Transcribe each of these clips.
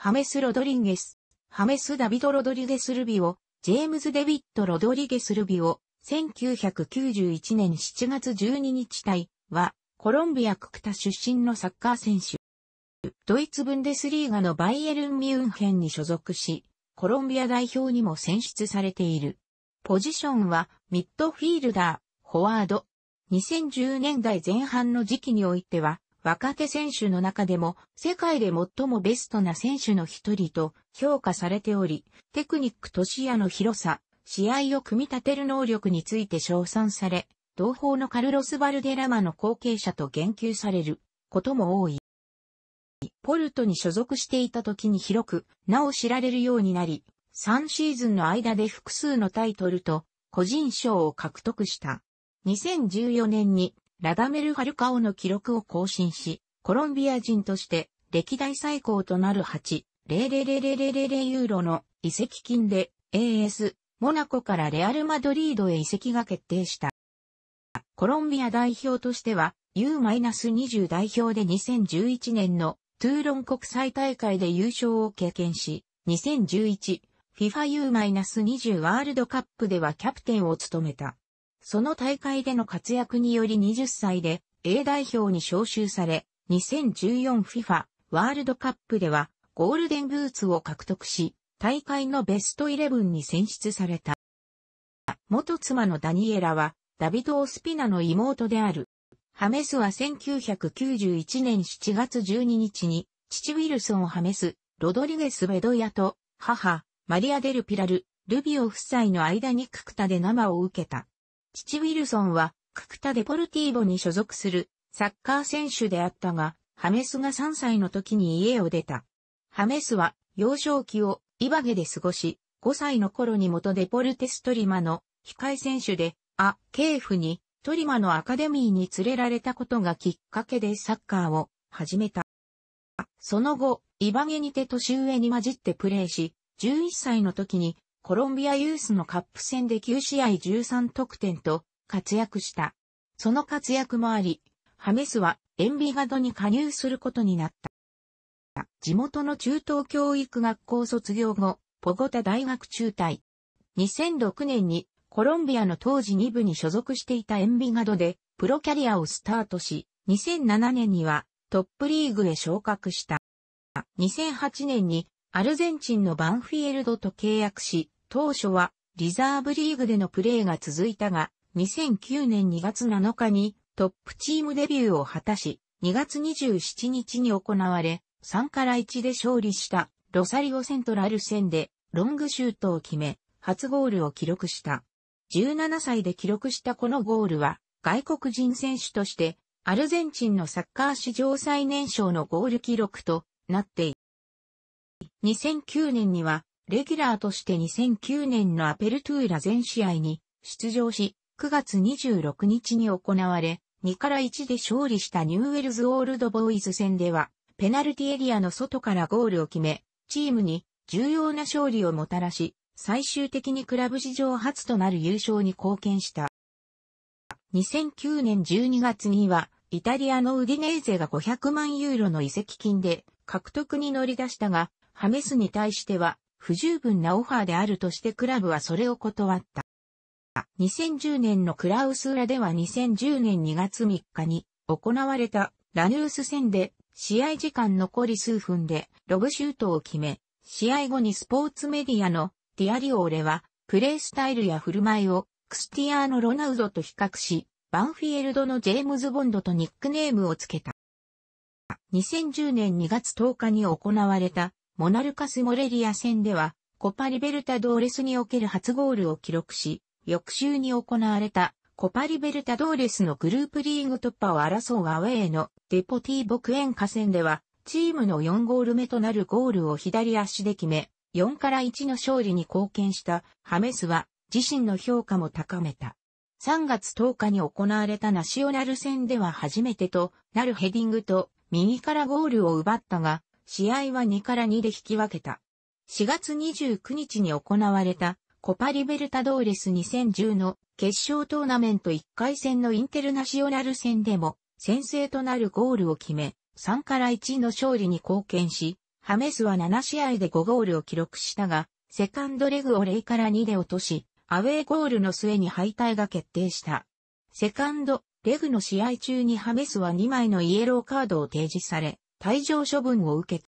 ハメス・ロドリゲス、ハメス・ダビド・ロドリゲス・ルビオ、ジェームズ・デビット・ロドリゲス・ルビオ、1991年7月12日隊は、コロンビア・ククタ出身のサッカー選手。ドイツ・ブンデスリーガのバイエルン・ミュンヘンに所属し、コロンビア代表にも選出されている。ポジションはミッドフィールダー、フォワード。2010年代前半の時期においては若手選手の中でも世界で最もベストな選手の一人と評価されており、テクニックと視野の広さ、試合を組み立てる能力について称賛され、同胞のカルロス・バルデラマの後継者と言及されることも多い。ポルトに所属していた時に広く、なお知られるようになり、3シーズンの間で複数のタイトルと個人賞を獲得した。2014年にラダメル・ファルカオの記録を更新し、コロンビア人として歴代最高となる8、0 0 0 0 0 0ユーロの移籍金で AS、モナコからレアル・マドリードへ移籍が決定した。コロンビア代表としては U-20 代表で2011年のトゥーロン国際大会で優勝を経験し、2011、FIFA U-20 ワールドカップではキャプテンを務めた。その大会での活躍により20歳で A 代表に招集され、2014FIFA ワールドカップではゴールデンブーツを獲得し、大会のベストイレブンに選出された。元妻のダニエラは、ダビド・オスピナの妹である。ハメスは1991年7月12日に、父ウィルソン・ハメス、ロドリゲス・ベドヤと、母、マリア・デル・ピラル、ルビオ夫妻の間にククタで生を受けた。父ウィルソンは、ククタ・デポルティーボに所属するサッカー選手であったが、ハメスが3歳の時に家を出た。ハメスは幼少期をイバゲで過ごし、5歳の頃に元デポルテストリマの控え選手で、ア・ケーフにトリマのアカデミーに連れられたことがきっかけでサッカーを始めた。その後、イバゲにて年上に混じってプレーし、11歳の時にコロンビアユースのカップ戦で9試合13得点と活躍した。その活躍もあり、ハメスはエンビガドに加入することになった。地元の中等教育学校卒業後、ポゴタ大学中退。2006年にコロンビアの当時2部に所属していたエンビガドでプロキャリアをスタートし、2007年にはトップリーグへ昇格した。2008年にアルゼンチンのバンフィールドと契約し、当初はリザーブリーグでのプレーが続いたが、2009年2月7日にトップチームデビューを果たし、2月27日に行われ、3から1で勝利したロサリオセントラル戦でロングシュートを決め、初ゴールを記録した。17歳で記録したこのゴールは、外国人選手として、アルゼンチンのサッカー史上最年少のゴール記録となっている。2009年には、レギュラーとして2009年のアペルトゥーラ全試合に出場し、9月26日に行われ、2から1で勝利したニューウェルズオールドボーイズ戦では、ペナルティエリアの外からゴールを決め、チームに重要な勝利をもたらし、最終的にクラブ史上初となる優勝に貢献した。2009年12月には、イタリアのウディネーゼが500万ユーロの移籍金で獲得に乗り出したが、ハメスに対しては不十分なオファーであるとしてクラブはそれを断った。2010年のクラウス裏では2010年2月3日に行われたラヌース戦で試合時間残り数分でロブシュートを決め、試合後にスポーツメディアのディアリオーレはプレースタイルや振る舞いをクスティアーノ・ロナウドと比較し、バンフィエルドのジェームズ・ボンドとニックネームをつけた。2010年2月10日に行われたモナルカス・モレリア戦では、コパリベルタドーレスにおける初ゴールを記録し、翌週に行われたコパリベルタドーレスのグループリーグ突破を争うアウェーのデポティーボクエンカ戦では、チームの4ゴール目となるゴールを左足で決め、4から1の勝利に貢献したハメスは自身の評価も高めた。3月10日に行われたナショナル戦では初めてとなるヘディングと右からゴールを奪ったが、試合は2から2で引き分けた。4月29日に行われたコパリベルタドーレス2010の決勝トーナメント1回戦のインテルナショナル戦でも先制となるゴールを決め、3から1の勝利に貢献し、ハメスは7試合で5ゴールを記録したが、セカンドレグを0から2で落とし、アウェーゴールの末に敗退が決定した。セカンド、レグの試合中にハメスは2枚のイエローカードを提示され、退場処分を受け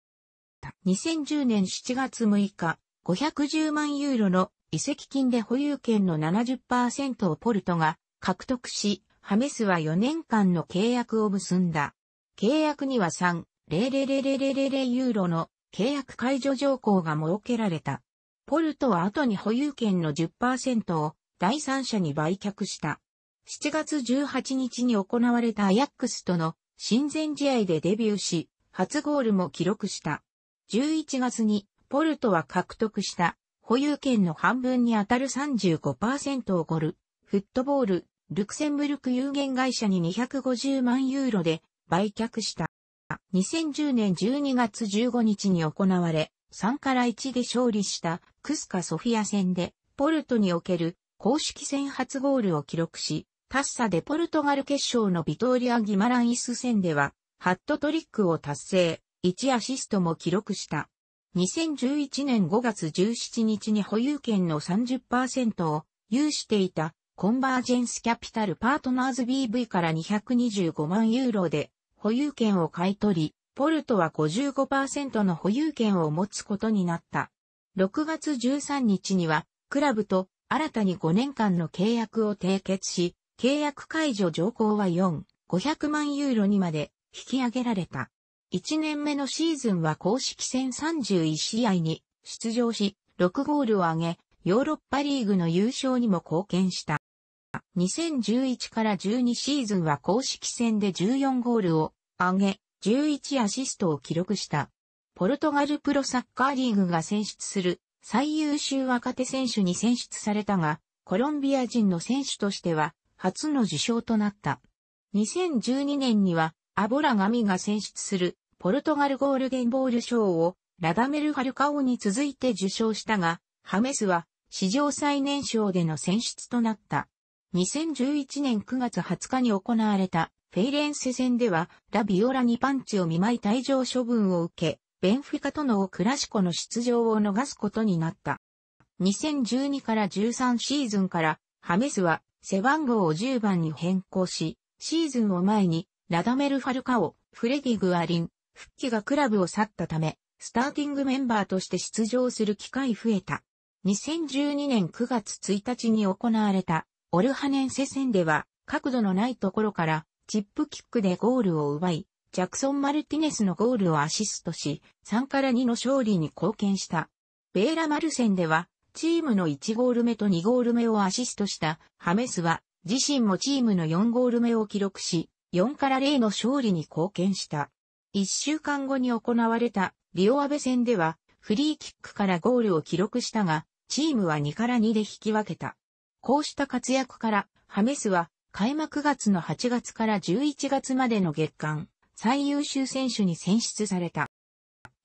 た。2010年7月6日、510万ユーロの移籍金で保有権の70%をポルトが獲得し、ハメスは4年間の契約を結んだ。契約には3、0 0 0 0 0 0ユーロの契約解除条項が設けられた。ポルトは後に保有権の10%を第三者に売却した。7月18日に行われたアヤックスとの親善試合でデビューし、初ゴールも記録した。11月にポルトは獲得した保有権の半分に当たる35%をゴル、フットボール、ルクセンブルク有限会社に250万ユーロで売却した。2010年12月15日に行われ、3から1で勝利したクスカソフィア戦で、ポルトにおける公式戦初ゴールを記録し、タッサでポルトガル決勝のビトーリア・ギマランイス戦では、ハットトリックを達成、1アシストも記録した。2011年5月17日に保有権の30%を有していたコンバージェンスキャピタルパートナーズ BV から225万ユーロで保有権を買い取り、ポルトは55%の保有権を持つことになった。6月13日にはクラブと新たに5年間の契約を締結し、契約解除条項は4、500万ユーロにまで引き上げられた。1年目のシーズンは公式戦31試合に出場し、6ゴールを挙げ、ヨーロッパリーグの優勝にも貢献した。2011から12シーズンは公式戦で14ゴールを挙げ、11アシストを記録した。ポルトガルプロサッカーリーグが選出する最優秀若手選手に選出されたが、コロンビア人の選手としては初の受賞となった。2012年にはアボラガミが選出するポルトガルゴールデンボール賞をラダメル・ハルカオに続いて受賞したが、ハメスは史上最年少での選出となった。2011年9月20日に行われたフェイレンセ戦ではラビオラにパンチを見舞い退場処分を受け、ベンフィカとのクラシコの出場を逃すことになった。2012から13シーズンからハメスは背番号を10番に変更し、シーズンを前にラダメル・ファルカオ、フレディ・グアリン、復帰がクラブを去ったため、スターティングメンバーとして出場する機会増えた。2012年9月1日に行われたオルハネンセ戦では角度のないところからチップキックでゴールを奪い、ジャクソン・マルティネスのゴールをアシストし、3から2の勝利に貢献した。ベーラ・マルセンでは、チームの1ゴール目と2ゴール目をアシストしたハメスは、自身もチームの4ゴール目を記録し、4から0の勝利に貢献した。1週間後に行われたリオアベ戦ではフリーキックからゴールを記録したが、チームは2から2で引き分けた。こうした活躍から、ハメスは開幕月の8月から11月までの月間最優秀選手に選出された。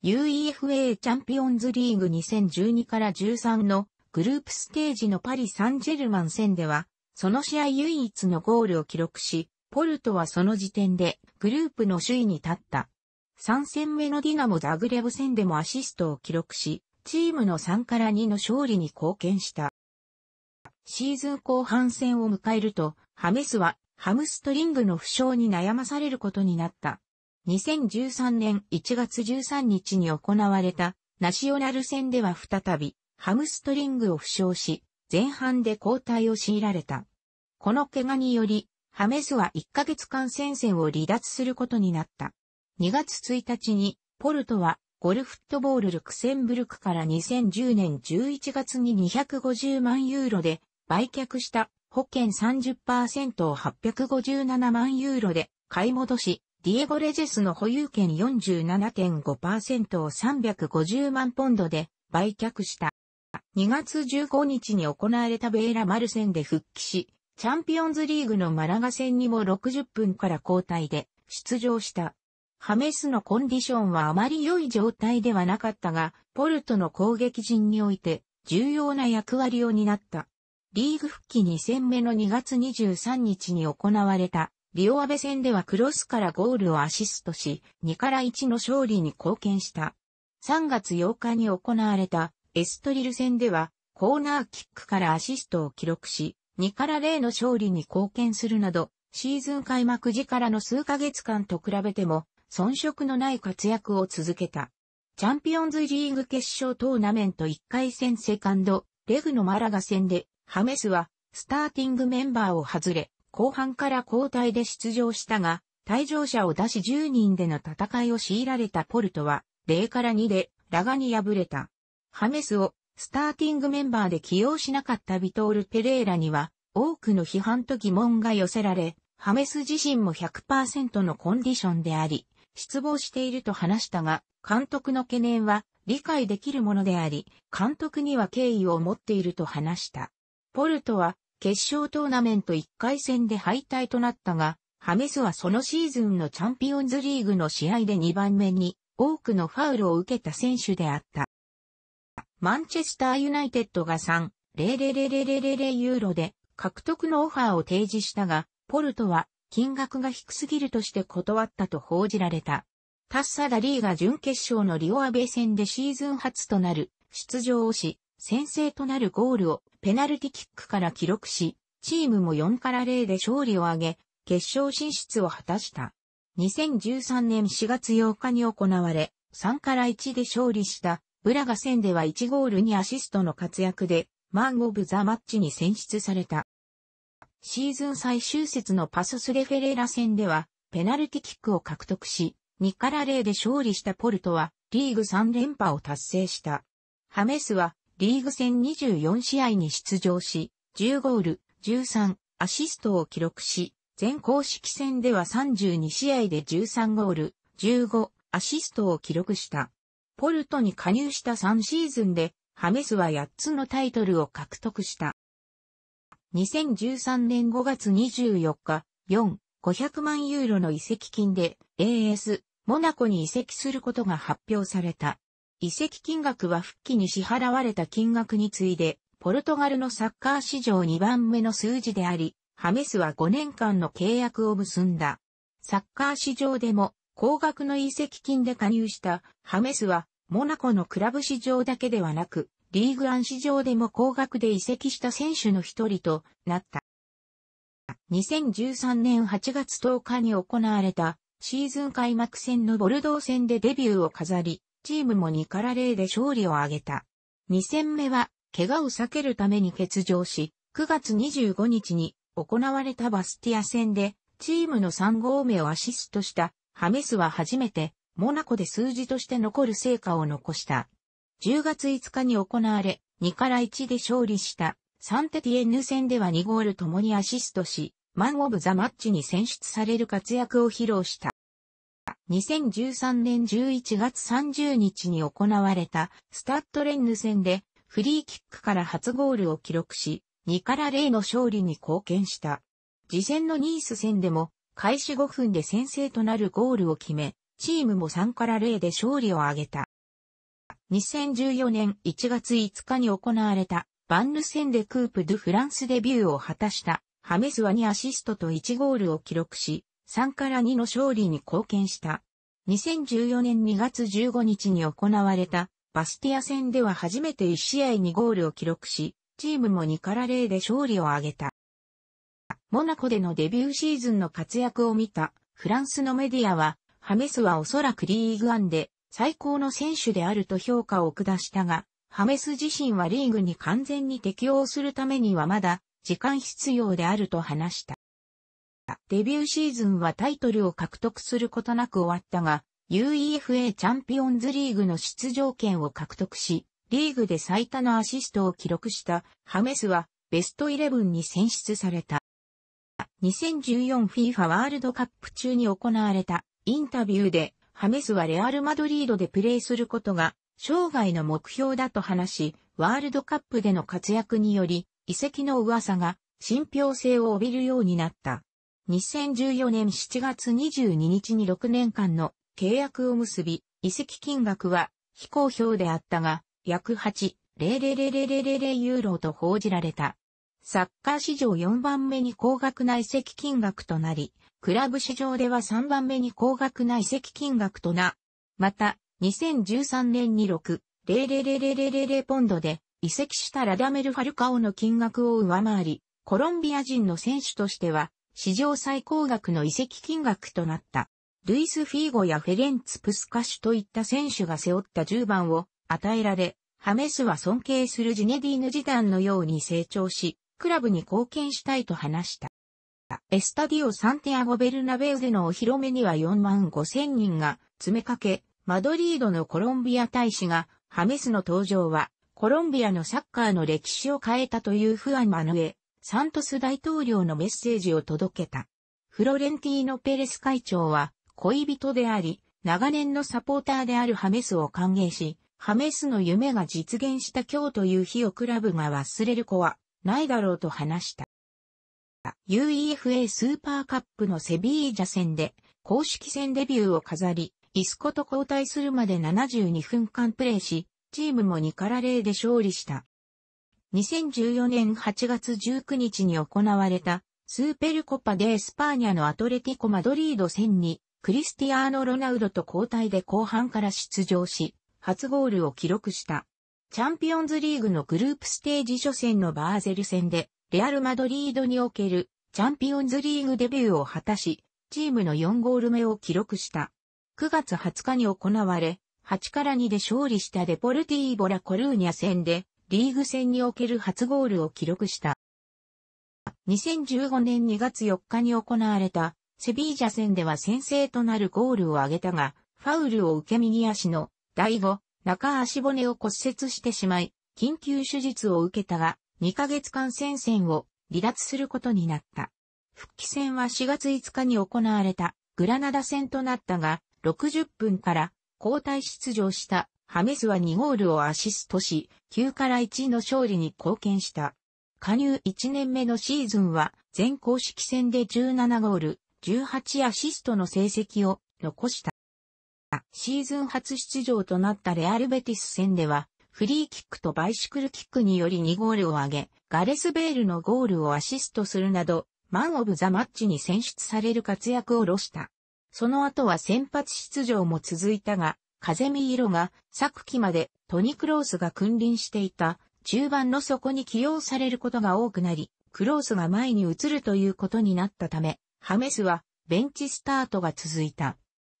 UEFA チャンピオンズリーグ2012から13のグループステージのパリ・サンジェルマン戦では、その試合唯一のゴールを記録し、ポルトはその時点でグループの首位に立った。3戦目のディナモ・ザグレブ戦でもアシストを記録し、チームの3から2の勝利に貢献した。シーズン後半戦を迎えると、ハメスはハムストリングの負傷に悩まされることになった。2013年1月13日に行われたナショナル戦では再びハムストリングを負傷し、前半で交代を強いられた。この怪我によりハメスは1ヶ月間戦線を離脱することになった。2月1日に、ポルトは、ゴルフットボールルクセンブルクから2010年11月に250万ユーロで売却した保険30%を857万ユーロで買い戻し、ディエゴ・レジェスの保有権47.5%を350万ポンドで売却した。2月15日に行われたベーラ・マルセンで復帰し、チャンピオンズリーグのマラガ戦にも60分から交代で出場した。ハメスのコンディションはあまり良い状態ではなかったが、ポルトの攻撃陣において重要な役割を担った。リーグ復帰2戦目の2月23日に行われたリオアベ戦ではクロスからゴールをアシストし、2から1の勝利に貢献した。3月8日に行われたエストリル戦ではコーナーキックからアシストを記録し、2から0の勝利に貢献するなど、シーズン開幕時からの数ヶ月間と比べても、遜色のない活躍を続けた。チャンピオンズリーグ決勝トーナメント1回戦セカンド、レグのマラガ戦で、ハメスは、スターティングメンバーを外れ、後半から交代で出場したが、退場者を出し10人での戦いを強いられたポルトは、0から2で、ラガに敗れた。ハメスをスターティングメンバーで起用しなかったビトール・ペレーラには、多くの批判と疑問が寄せられ、ハメス自身も100%のコンディションであり、失望していると話したが、監督の懸念は理解できるものであり、監督には敬意を持っていると話した。ポルトは決勝トーナメント1回戦で敗退となったが、ハメスはそのシーズンのチャンピオンズリーグの試合で2番目に多くのファウルを受けた選手であった。マンチェスターユナイテッドが3、0 0 0 0レレユーロで獲得のオファーを提示したが、ポルトは金額が低すぎるとして断ったと報じられた。タッサダリーが準決勝のリオアベ戦でシーズン初となる出場をし、先制となるゴールをペナルティキックから記録し、チームも4から0で勝利を挙げ、決勝進出を果たした。2013年4月8日に行われ、3から1で勝利したブラガ戦では1ゴールにアシストの活躍で、マン・オブ・ザ・マッチに選出された。シーズン最終節のパソスレフェレラ戦では、ペナルティキックを獲得し、2から0で勝利したポルトは、リーグ3連覇を達成した。ハメスは、リーグ戦24試合に出場し、10ゴール、13、アシストを記録し、全公式戦では32試合で13ゴール、15、アシストを記録した。ポルトに加入した3シーズンで、ハメスは8つのタイトルを獲得した。2013年5月24日、4、500万ユーロの移籍金で AS、モナコに移籍することが発表された。移籍金額は復帰に支払われた金額に次いで、ポルトガルのサッカー史上2番目の数字であり、ハメスは5年間の契約を結んだ。サッカー史上でも高額の移籍金で加入したハメスは、モナコのクラブ市場だけではなく、リーグアン市場でも高額で移籍した選手の一人となった。2013年8月10日に行われたシーズン開幕戦のボルドー戦でデビューを飾り、チームも2から0で勝利を挙げた。2戦目は、怪我を避けるために欠場し、9月25日に行われたバスティア戦で、チームの3号目をアシストしたハメスは初めて、モナコで数字として残る成果を残した。10月5日に行われ、2から1で勝利した、サンテティエンヌ戦では2ゴールともにアシストし、マン・オブ・ザ・マッチに選出される活躍を披露した。2013年11月30日に行われたスタッドレンヌ戦でフリーキックから初ゴールを記録し、2から0の勝利に貢献した。次戦のニース戦でも開始5分で先制となるゴールを決め、チームも3から0で勝利を挙げた。2014年1月5日に行われたバンヌ戦でクープ・ドゥ・フランスデビューを果たしたハメスワにアシストと1ゴールを記録し、3から2の勝利に貢献した。2014年2月15日に行われたバスティア戦では初めて1試合にゴールを記録し、チームも2から0で勝利を挙げた。モナコでのデビューシーズンの活躍を見たフランスのメディアは、ハメスはおそらくリーグ1ンで最高の選手であると評価を下したが、ハメス自身はリーグに完全に適応するためにはまだ時間必要であると話した。デビューシーズンはタイトルを獲得することなく終わったが、UEFA チャンピオンズリーグの出場権を獲得し、リーグで最多のアシストを記録したハメスはベストイレブンに選出された。2014FIFA ワールドカップ中に行われたインタビューで、ハメスはレアル・マドリードでプレーすることが生涯の目標だと話し、ワールドカップでの活躍により、遺跡の噂が信憑性を帯びるようになった。2014年7月22日に6年間の契約を結び、遺跡金額は非公表であったが、約8、0000000ユーロと報じられた。サッカー史上4番目に高額な移籍金額となり、クラブ史上では3番目に高額な移籍金額とな。また、2013年に6、00000ポンドで移籍したラダメル・ファルカオの金額を上回り、コロンビア人の選手としては、史上最高額の移籍金額となった。ルイス・フィーゴやフェレンツ・プスカシュといった選手が背負った10番を与えられ、ハメスは尊敬するジネディーヌ・ジダンのように成長し、クラブに貢献したいと話した。エスタディオ・サンティアゴ・ベルナベウでのお披露目には4万5千人が詰めかけ、マドリードのコロンビア大使が、ハメスの登場は、コロンビアのサッカーの歴史を変えたという不安ン・上、サントス大統領のメッセージを届けた。フロレンティーノ・ペレス会長は、恋人であり、長年のサポーターであるハメスを歓迎し、ハメスの夢が実現した今日という日をクラブが忘れる子は、ないだろうと話した。UEFA スーパーカップのセビージャ戦で公式戦デビューを飾り、イスコと交代するまで72分間プレーし、チームも2から0で勝利した。2014年8月19日に行われたスーペルコパデスパーニャのアトレティコ・マドリード戦にクリスティアーノ・ロナウドと交代で後半から出場し、初ゴールを記録した。チャンピオンズリーグのグループステージ初戦のバーゼル戦で、レアル・マドリードにおけるチャンピオンズリーグデビューを果たし、チームの4ゴール目を記録した。9月20日に行われ、8から2で勝利したデポルティーボラ・コルーニャ戦で、リーグ戦における初ゴールを記録した。2015年2月4日に行われたセビージャ戦では先制となるゴールを挙げたが、ファウルを受け右足の第5、中足骨を骨折してしまい、緊急手術を受けたが、2ヶ月間戦線を離脱することになった。復帰戦は4月5日に行われたグラナダ戦となったが、60分から交代出場したハメスは2ゴールをアシストし、9から1の勝利に貢献した。加入1年目のシーズンは全公式戦で17ゴール、18アシストの成績を残した。シーズン初出場となったレアルベティス戦では、フリーキックとバイシクルキックにより2ゴールを挙げ、ガレス・ベールのゴールをアシストするなど、マン・オブ・ザ・マッチに選出される活躍を露した。その後は先発出場も続いたが、風見色が昨季までトニ・クロースが君臨していた中盤の底に起用されることが多くなり、クロースが前に移るということになったため、ハメスはベンチスタートが続いた。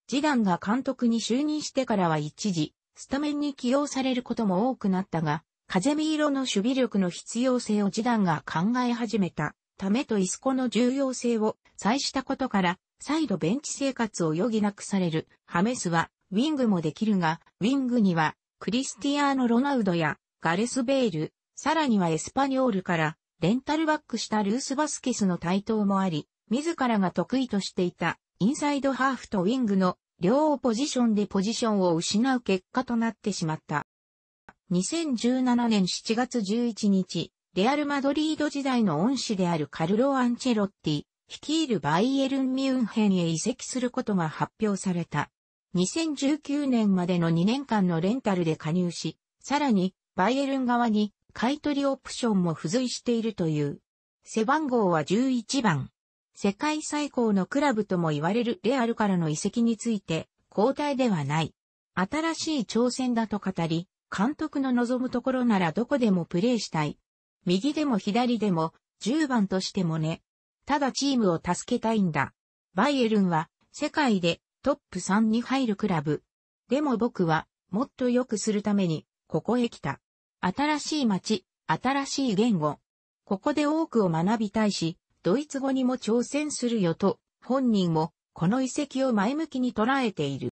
ジダンが監督に就任してからは一時、スタメンに起用されることも多くなったが、風見色の守備力の必要性をジダンが考え始めたためとイスコの重要性を再したことから、再度ベンチ生活を余儀なくされるハメスは、ウィングもできるが、ウィングには、クリスティアーノ・ロナウドや、ガレス・ベール、さらにはエスパニョールから、レンタルバックしたルース・バスケスの台頭もあり、自らが得意としていたインサイドハーフとウィングの両ポジションでポジションを失う結果となってしまった。2017年7月11日、レアル・マドリード時代の恩師であるカルロ・アンチェロッティ、率いるバイエルン・ミュンヘンへ移籍することが発表された。2019年までの2年間のレンタルで加入し、さらに、バイエルン側に買取オプションも付随しているという。背番号は11番。世界最高のクラブとも言われるレアルからの移籍について、交代ではない。新しい挑戦だと語り、監督の望むところならどこでもプレーしたい。右でも左でも、10番としてもね。ただチームを助けたいんだ。バイエルンは、世界でトップ3に入るクラブ。でも僕は、もっと良くするために、ここへ来た。新しい街、新しい言語。ここで多くを学びたいし、ドイツ語にも挑戦するよと、本人もこの遺跡を前向きに捉えている。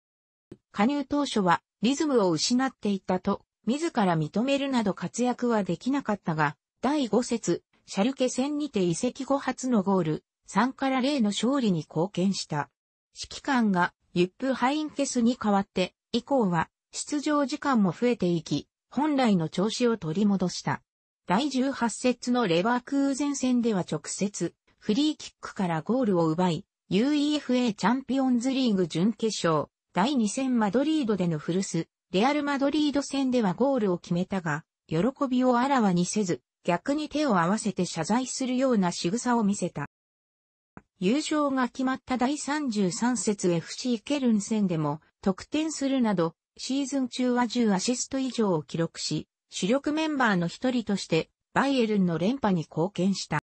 加入当初はリズムを失っていたと、自ら認めるなど活躍はできなかったが、第5節、シャルケ戦にて移籍後初のゴール、3から0の勝利に貢献した。指揮官がユップ・ハインケスに代わって、以降は出場時間も増えていき、本来の調子を取り戻した。第18節のレバークーゼン戦では直接、フリーキックからゴールを奪い、UEFA チャンピオンズリーグ準決勝、第2戦マドリードでの古巣、レアルマドリード戦ではゴールを決めたが、喜びをあらわにせず、逆に手を合わせて謝罪するような仕草を見せた。優勝が決まった第33節 FC ケルン戦でも得点するなど、シーズン中は10アシスト以上を記録し、主力メンバーの一人としてバイエルンの連覇に貢献した。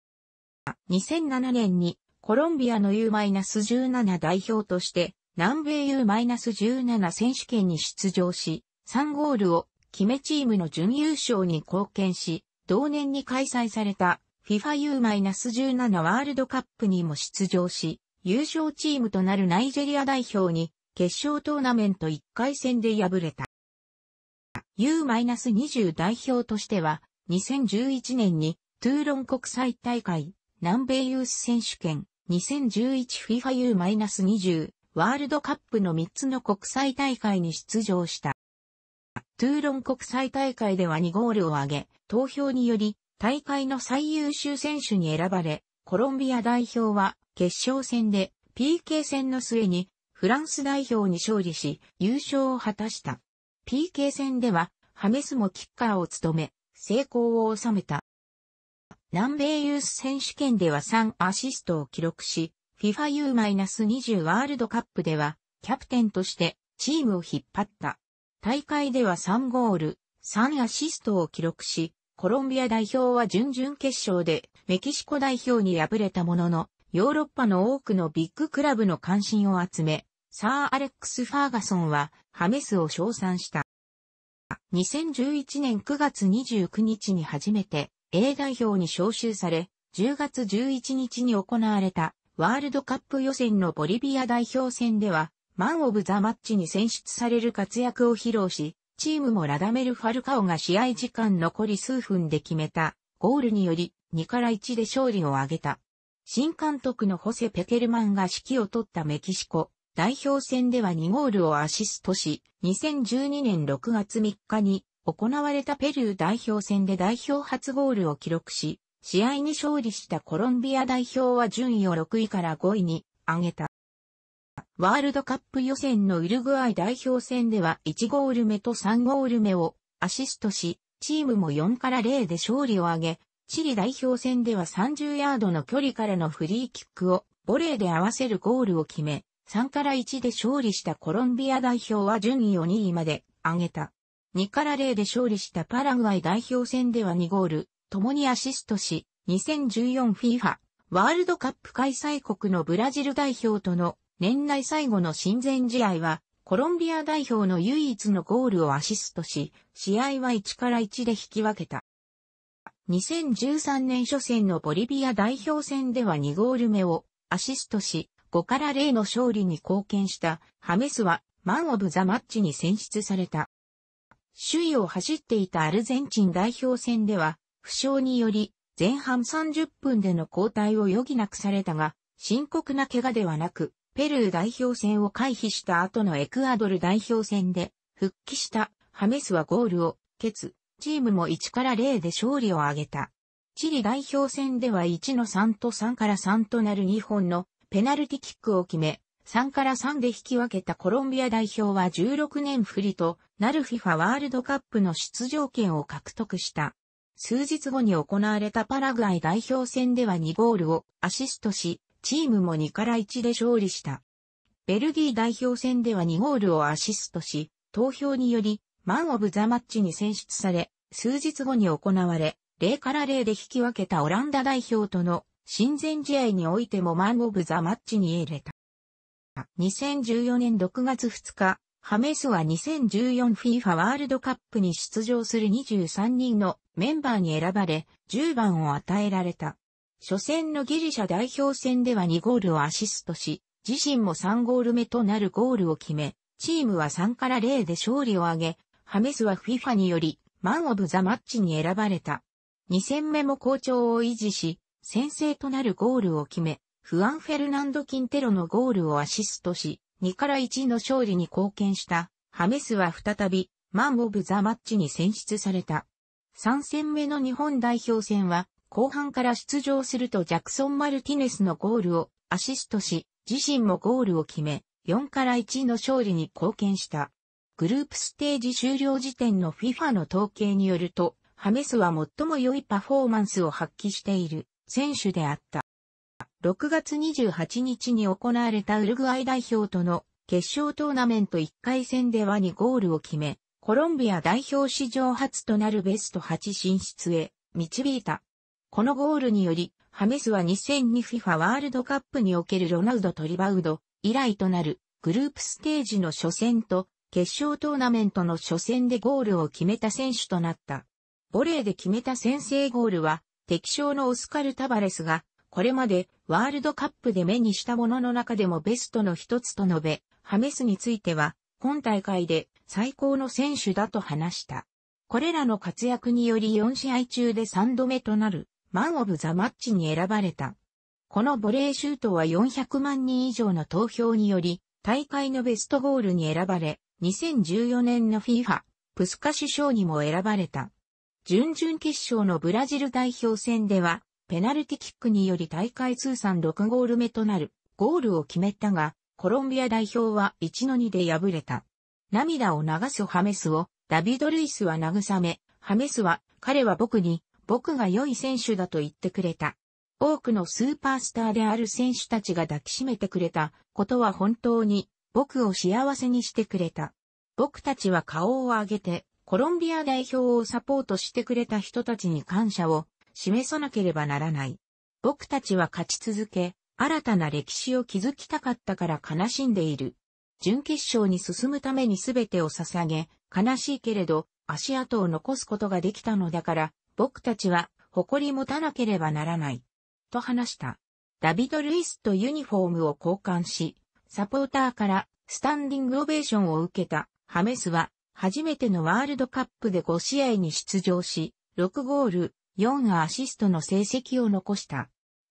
2007年にコロンビアの U-17 代表として南米 U-17 選手権に出場し、3ゴールを決めチームの準優勝に貢献し、同年に開催された FIFA U-17 ワールドカップにも出場し、優勝チームとなるナイジェリア代表に決勝トーナメント1回戦で敗れた。U-20 代表としては2011年にトゥーロン国際大会南米ユース選手権 2011FIFA U-20 ワールドカップの3つの国際大会に出場した。トゥーロン国際大会では2ゴールを挙げ、投票により大会の最優秀選手に選ばれ、コロンビア代表は決勝戦で PK 戦の末にフランス代表に勝利し優勝を果たした。PK 戦ではハメスもキッカーを務め成功を収めた。南米ユース選手権では3アシストを記録し、FIFAU-20 ワールドカップでは、キャプテンとしてチームを引っ張った。大会では3ゴール、3アシストを記録し、コロンビア代表は準々決勝でメキシコ代表に敗れたものの、ヨーロッパの多くのビッグクラブの関心を集め、サー・アレックス・ファーガソンはハメスを称賛した。2011年9月29日に初めて A 代表に招集され、10月11日に行われたワールドカップ予選のボリビア代表戦では、マン・オブ・ザ・マッチに選出される活躍を披露し、チームもラダメル・ファルカオが試合時間残り数分で決めたゴールにより2から1で勝利を挙げた。新監督のホセ・ペケルマンが指揮を取ったメキシコ代表戦では2ゴールをアシストし、2012年6月3日に行われたペルー代表戦で代表初ゴールを記録し、試合に勝利したコロンビア代表は順位を6位から5位に上げた。ワールドカップ予選のウルグアイ代表戦では1ゴール目と3ゴール目をアシストし、チームも4から0で勝利を挙げ、チリ代表戦では30ヤードの距離からのフリーキックをボレーで合わせるゴールを決め、3から1で勝利したコロンビア代表は順位を2位まで上げた。2から0で勝利したパラグアイ代表戦では2ゴール、共にアシストし、2014FIFA ワールドカップ開催国のブラジル代表との年内最後の親善試合は、コロンビア代表の唯一のゴールをアシストし、試合は1から1で引き分けた。2013年初戦のボリビア代表戦では2ゴール目をアシストし、5から0の勝利に貢献したハメスはマンオブザマッチに選出された。首位を走っていたアルゼンチン代表戦では、負傷により、前半30分での交代を余儀なくされたが、深刻な怪我ではなく、ペルー代表戦を回避した後のエクアドル代表戦で、復帰したハメスはゴールを、決、チームも1から0で勝利を挙げた。チリ代表戦では1の3と3から3となる2本のペナルティキックを決め、3から3で引き分けたコロンビア代表は16年振りとなる FIFA ワールドカップの出場権を獲得した。数日後に行われたパラグアイ代表戦では2ゴールをアシストし、チームも2から1で勝利した。ベルギー代表戦では2ゴールをアシストし、投票によりマンオブザマッチに選出され、数日後に行われ、0から0で引き分けたオランダ代表との親善試合においてもマンオブザマッチに入れた。2014年6月2日、ハメスは 2014FIFA ワールドカップに出場する23人のメンバーに選ばれ、10番を与えられた。初戦のギリシャ代表戦では2ゴールをアシストし、自身も3ゴール目となるゴールを決め、チームは3から0で勝利を挙げ、ハメスは FIFA により、マンオブザマッチに選ばれた。2戦目も好調を維持し、先制となるゴールを決め、フアン・フェルナンド・キンテロのゴールをアシストし、2から1の勝利に貢献したハメスは再びマン・オブ・ザ・マッチに選出された。3戦目の日本代表戦は後半から出場するとジャクソン・マルティネスのゴールをアシストし、自身もゴールを決め、4から1の勝利に貢献した。グループステージ終了時点の FIFA の統計によると、ハメスは最も良いパフォーマンスを発揮している選手であった。6月28日に行われたウルグアイ代表との決勝トーナメント1回戦では2ゴールを決め、コロンビア代表史上初となるベスト8進出へ導いた。このゴールにより、ハメスは 2002FIFA ワールドカップにおけるロナウドトリバウド以来となるグループステージの初戦と決勝トーナメントの初戦でゴールを決めた選手となった。ボレーで決めた先制ゴールは敵将のオスカル・タバレスがこれまでワールドカップで目にしたものの中でもベストの一つと述べ、ハメスについては、今大会で最高の選手だと話した。これらの活躍により4試合中で3度目となる、マンオブザマッチに選ばれた。このボレーシュートは400万人以上の投票により、大会のベストゴールに選ばれ、2014年の FIFA、プスカ首相にも選ばれた。準々決勝のブラジル代表戦では、ペナルティキックにより大会通算6ゴール目となるゴールを決めたが、コロンビア代表は1-2で敗れた。涙を流すハメスを、ダビド・ルイスは慰め、ハメスは、彼は僕に、僕が良い選手だと言ってくれた。多くのスーパースターである選手たちが抱きしめてくれたことは本当に僕を幸せにしてくれた。僕たちは顔を上げてコロンビア代表をサポートしてくれた人たちに感謝を示さなければならない。僕たちは勝ち続け、新たな歴史を築きたかったから悲しんでいる。準決勝に進むために全てを捧げ、悲しいけれど、足跡を残すことができたのだから、僕たちは誇り持たなければならない。と話した。ダビド・ルイスとユニフォームを交換し、サポーターからスタンディングオベーションを受けたハメスは、初めてのワールドカップで5試合に出場し、6ゴール、4アシストの成績を残した。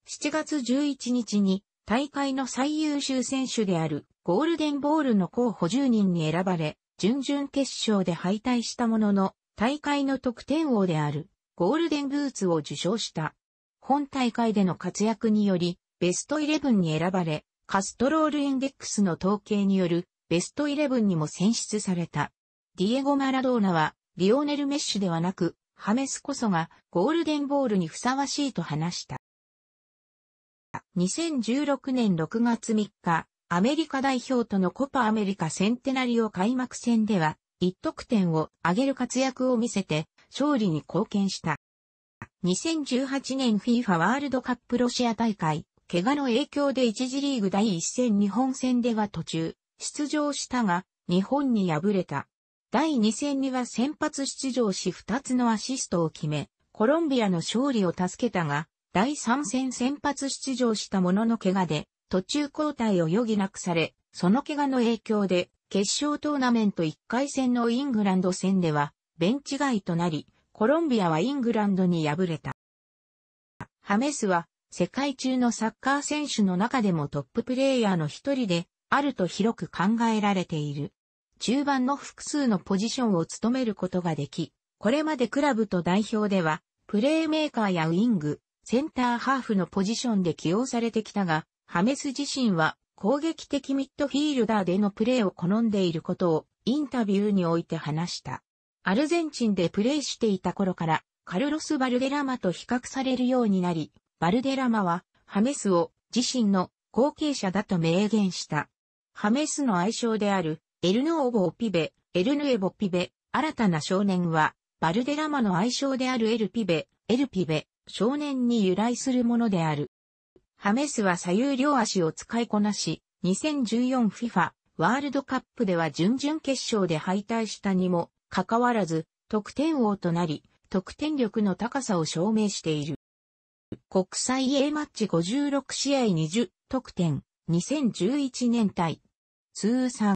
7月11日に大会の最優秀選手であるゴールデンボールの候補10人に選ばれ、準々決勝で敗退したものの、大会の得点王であるゴールデンブーツを受賞した。本大会での活躍により、ベスト11に選ばれ、カストロールインデックスの統計によるベスト11にも選出された。ディエゴ・マラドーナは、リオネル・メッシュではなく、ハメスこそがゴールデンボールにふさわしいと話した。2016年6月3日、アメリカ代表とのコパアメリカセンテナリオ開幕戦では、一得点を挙げる活躍を見せて、勝利に貢献した。2018年 FIFA ワールドカップロシア大会、怪我の影響で1次リーグ第1戦日本戦では途中、出場したが、日本に敗れた。第2戦には先発出場し2つのアシストを決め、コロンビアの勝利を助けたが、第3戦先発出場したものの怪我で、途中交代を余儀なくされ、その怪我の影響で、決勝トーナメント1回戦のイングランド戦では、ベンチ外となり、コロンビアはイングランドに敗れた。ハメスは、世界中のサッカー選手の中でもトッププレイヤーの一人で、あると広く考えられている。中盤の複数のポジションを務めることができ、これまでクラブと代表では、プレーメーカーやウィング、センターハーフのポジションで起用されてきたが、ハメス自身は攻撃的ミッドフィールダーでのプレーを好んでいることをインタビューにおいて話した。アルゼンチンでプレーしていた頃からカルロス・バルデラマと比較されるようになり、バルデラマはハメスを自身の後継者だと明言した。ハメスの愛称であるエルノオボオピベ、エルヌエボピベ、新たな少年は、バルデラマの愛称であるエルピベ、エルピベ、少年に由来するものである。ハメスは左右両足を使いこなし、2014FIFA ワールドカップでは準々決勝で敗退したにも、かかわらず、得点王となり、得点力の高さを証明している。国際 A マッチ56試合20得点、2011年対、通算